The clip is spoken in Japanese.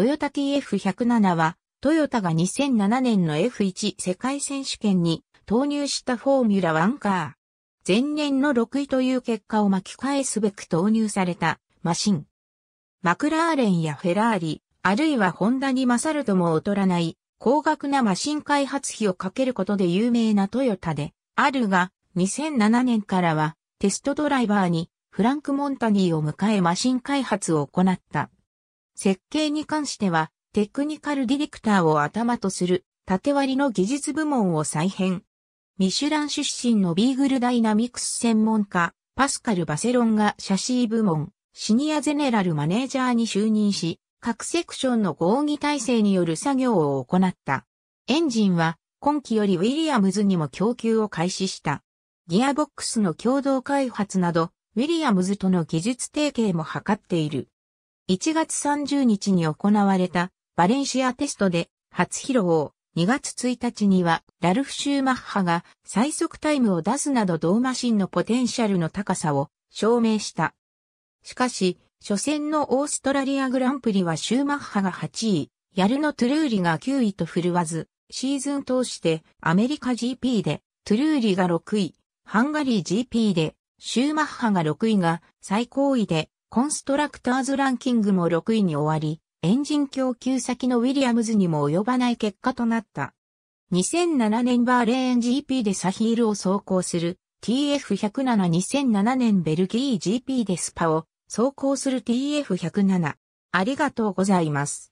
トヨタ TF107 は、トヨタが2007年の F1 世界選手権に投入したフォーミュラ1カー。前年の6位という結果を巻き返すべく投入されたマシン。マクラーレンやフェラーリ、あるいはホンダに勝るとも劣らない高額なマシン開発費をかけることで有名なトヨタで、あるが、2007年からはテストドライバーにフランク・モンタニーを迎えマシン開発を行った。設計に関しては、テクニカルディレクターを頭とする、縦割りの技術部門を再編。ミシュラン出身のビーグルダイナミクス専門家、パスカル・バセロンがシャシー部門、シニアゼネラルマネージャーに就任し、各セクションの合議体制による作業を行った。エンジンは、今期よりウィリアムズにも供給を開始した。ギアボックスの共同開発など、ウィリアムズとの技術提携も図っている。1月30日に行われたバレンシアテストで初披露。2月1日にはラルフ・シューマッハが最速タイムを出すなど同マシンのポテンシャルの高さを証明した。しかし、初戦のオーストラリアグランプリはシューマッハが8位、ヤルノ・トゥルーリが9位と振るわず、シーズン通してアメリカ GP でトゥルーリが6位、ハンガリー GP でシューマッハが6位が最高位でコンストラクターズランキングも6位に終わり、エンジン供給先のウィリアムズにも及ばない結果となった。2007年バーレーン GP でサヒールを走行する TF1072007 年ベルギー GP でスパを走行する TF107。ありがとうございます。